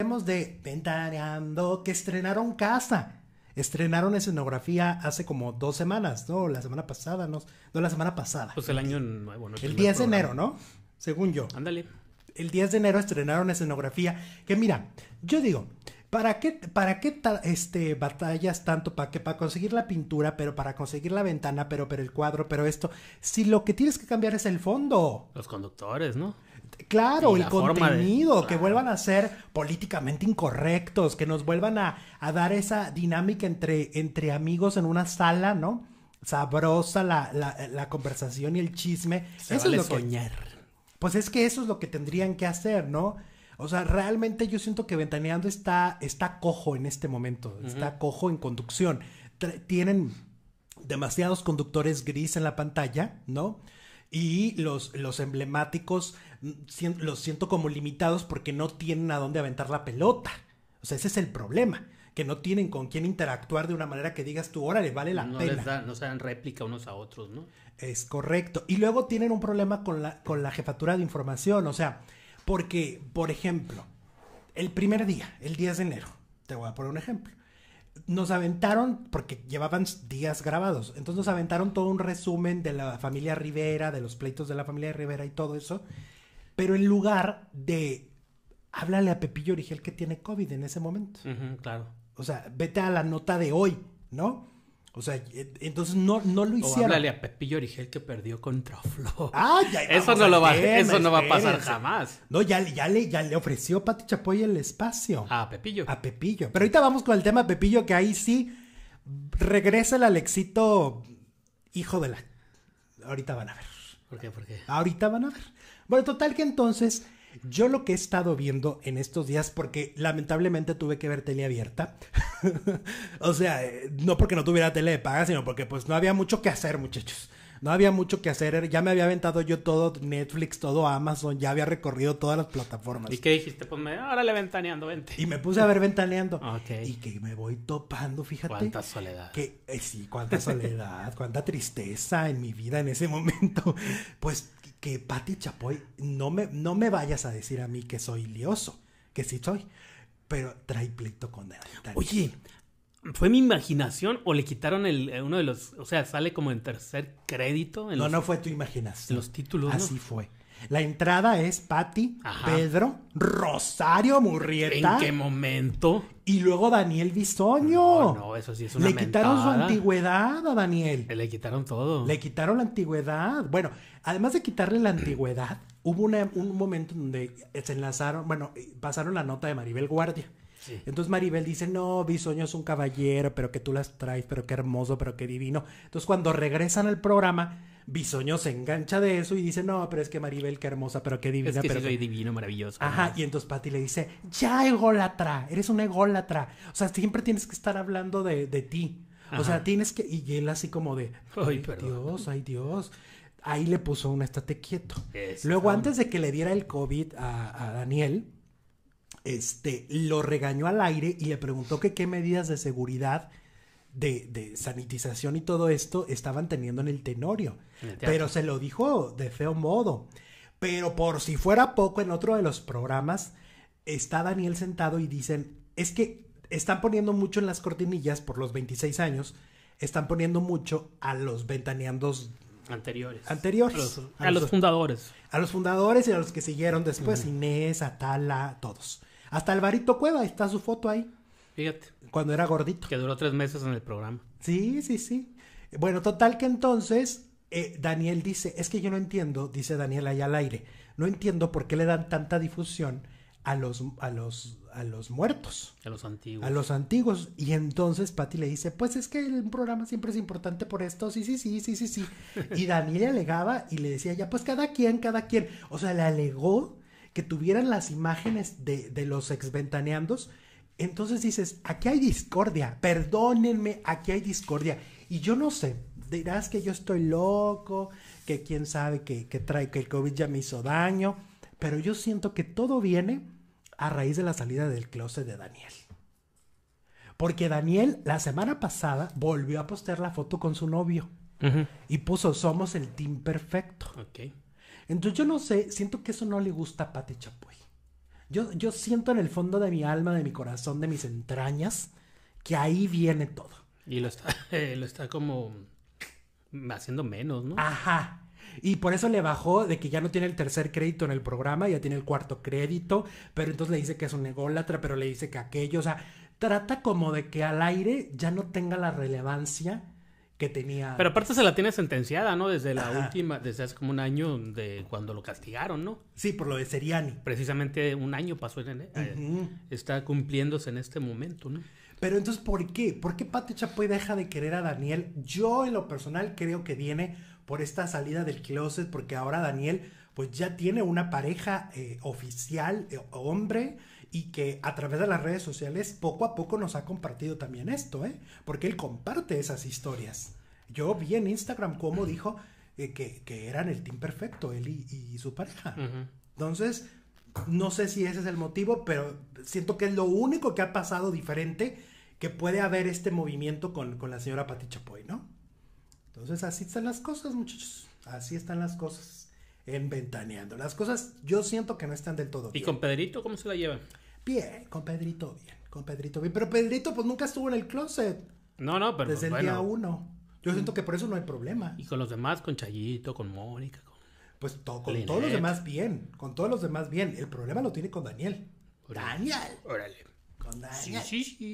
Hemos de Ventaneando, que estrenaron casa. Estrenaron escenografía hace como dos semanas, ¿no? La semana pasada, ¿no? No, la semana pasada. Pues el año nuevo, ¿no? El, 10 de enero, ¿no? Según yo. Ándale. El 10 de enero estrenaron escenografía. Que mira, yo digo, ¿para qué, para qué este, batallas tanto? ¿Para Para conseguir la pintura, pero para conseguir la ventana, pero, pero el cuadro, pero esto. Si lo que tienes que cambiar es el fondo. Los conductores, ¿no? Claro, el contenido, que vuelvan a ser políticamente incorrectos, que nos vuelvan a, dar esa dinámica entre, entre amigos en una sala, ¿no? Sabrosa la, conversación y el chisme. eso es lo soñar. Pues es que eso es lo que tendrían que hacer, ¿no? O sea, realmente yo siento que Ventaneando está, está cojo en este momento, está cojo en conducción. tienen demasiados conductores gris en la pantalla, ¿no? y los, los emblemáticos mm, los siento como limitados porque no tienen a dónde aventar la pelota. O sea, ese es el problema que no tienen con quién interactuar de una manera que digas tú, órale, vale la no pena. no se dan réplica unos a otros, ¿no? Es correcto. Y luego tienen un problema con la, con la jefatura de información, o sea, porque, por ejemplo, el primer día, el 10 de enero, te voy a poner un ejemplo nos aventaron, porque llevaban días grabados, entonces nos aventaron todo un resumen de la familia Rivera, de los pleitos de la familia Rivera y todo eso, pero en lugar de háblale a Pepillo Origel que tiene COVID en ese momento. claro. O sea, vete a la nota de hoy, ¿no? O sea, entonces no, lo hicieron. O a Pepillo Origel que perdió contra Flo. Ah, ya, eso no lo va, eso no va a pasar jamás. No, ya, ya, le, ya le ofreció Pati Chapoy el espacio. A Pepillo. A Pepillo. Pero ahorita vamos con el tema Pepillo, que ahí sí regresa el Alexito hijo de la. Ahorita van a ver. ¿Por qué? ¿Por qué? Ahorita van a ver. Bueno, total que entonces yo lo que he estado viendo en estos días, porque lamentablemente tuve que ver tele abierta, o sea, eh, no porque no tuviera tele de paga, sino porque pues no había mucho que hacer, muchachos. No había mucho que hacer, ya me había aventado yo todo Netflix, todo Amazon, ya había recorrido todas las plataformas. ¿Y qué dijiste? Pues me, órale, ventaneando, vente. Y me puse a ver ventaneando. Ok. Y que me voy topando, fíjate. Cuánta soledad. Eh, sí, cuánta soledad, cuánta tristeza en mi vida en ese momento. Pues que Patti Chapoy, no me, no me vayas a decir a mí que soy lioso, que sí soy, pero trae pleito con él. Oye, ¿Fue mi imaginación o le quitaron el, eh, uno de los... O sea, sale como en tercer crédito? no, no fue tu imaginación. los títulos. Así fue. La entrada es Patti, Pedro, Rosario Murrieta. ¿En qué momento? Y luego Daniel Bisoño. No, no eso sí es una Le quitaron su antigüedad a Daniel. Eh, le quitaron todo. Le quitaron la antigüedad. Bueno, además de quitarle la antigüedad, hubo un momento donde se enlazaron, bueno, pasaron la nota de Maribel Guardia. Entonces Maribel dice, no, Bisoño es un caballero, pero que tú las traes, pero qué hermoso, pero qué divino. Entonces cuando regresan al programa, Bisoño se engancha de eso y dice, no, pero es que Maribel, qué hermosa, pero qué divina. Es que pero soy divino, maravilloso. Ajá, y entonces Patty le dice, ya ególatra, eres una ególatra. O sea, siempre tienes que estar hablando de, ti. O sea, tienes que... Y él así como de, ay, Dios, ay Dios. Ahí le puso un estate quieto. Luego, antes de que le diera el COVID a Daniel, este, lo regañó al aire y le preguntó que qué medidas de seguridad, de, sanitización y todo esto estaban teniendo en el Tenorio. Pero se lo dijo de feo modo. Pero por si fuera poco, en otro de los programas está Daniel sentado y dicen, es que están poniendo mucho en las cortinillas por los 26 años, están poniendo mucho a los ventaneandos anteriores. Anteriores. A los, fundadores. A los fundadores y a los que siguieron después, Inés, Atala, todos. Hasta Alvarito Cueva, está su foto ahí. Fíjate. Cuando era gordito. Que duró tres meses en el programa. Sí, sí, sí. Bueno, total que entonces eh, Daniel dice, es que yo no entiendo, dice Daniel allá al aire, no entiendo por qué le dan tanta difusión a los, a los, a los muertos. A los antiguos. A los antiguos. Y entonces Paty le dice, pues es que el programa siempre es importante por esto, sí, sí, sí, sí, sí, sí. y Daniel alegaba y le decía, ya, pues cada quien, cada quien. O sea, le alegó que tuvieran las imágenes de, los exventaneandos, entonces dices, aquí hay discordia, perdónenme, aquí hay discordia. Y yo no sé, dirás que yo estoy loco, que quién sabe que, trae, que el COVID ya me hizo daño, pero yo siento que todo viene a raíz de la salida del closet de Daniel. Porque Daniel la semana pasada volvió a postear la foto con su novio y puso somos el team perfecto. Entonces yo no sé, siento que eso no le gusta a Pati Chapoy. Yo, siento en el fondo de mi alma, de mi corazón, de mis entrañas, que ahí viene todo. Y lo está, eh, lo está como haciendo menos, ¿no? Ajá. Y por eso le bajó de que ya no tiene el tercer crédito en el programa, ya tiene el cuarto crédito, pero entonces le dice que es un ególatra, pero le dice que aquello, o sea, trata como de que al aire ya no tenga la relevancia que tenía. Pero aparte se la tiene sentenciada, ¿no? Desde la última, desde hace como un año de cuando lo castigaron, ¿no? Sí, por lo de Seriani. Precisamente un año pasó en uh Está cumpliéndose en este momento, ¿no? Pero entonces, ¿por qué? ¿Por qué Pati Chapoy deja de querer a Daniel? Yo, en lo personal, creo que viene por esta salida del closet, porque ahora Daniel, pues ya tiene una pareja eh, oficial, eh, hombre, y que a través de las redes sociales poco a poco nos ha compartido también esto, ¿eh? Porque él comparte esas historias. Yo vi en Instagram cómo dijo eh, que, que, eran el team perfecto, él y, su pareja. Entonces, no sé si ese es el motivo, pero siento que es lo único que ha pasado diferente que puede haber este movimiento con, con la señora Pati Chapoy, ¿no? Entonces, así están las cosas, muchachos. Así están las cosas en Ventaneando. Las cosas yo siento que no están del todo. ¿Y con Pedrito cómo se la llevan? Bien, con Pedrito, bien. Con Pedrito, bien. Pero Pedrito, pues nunca estuvo en el closet. No, no, pero. Desde el pues, día uno. Yo siento mm. que por eso no hay problema. Y con los demás, con Chayito, con Mónica. Con... Pues con todos los demás, bien. Con todos los demás, bien. El problema lo tiene con Daniel. Daniel. Órale. Con Daniel. Sí, sí, sí.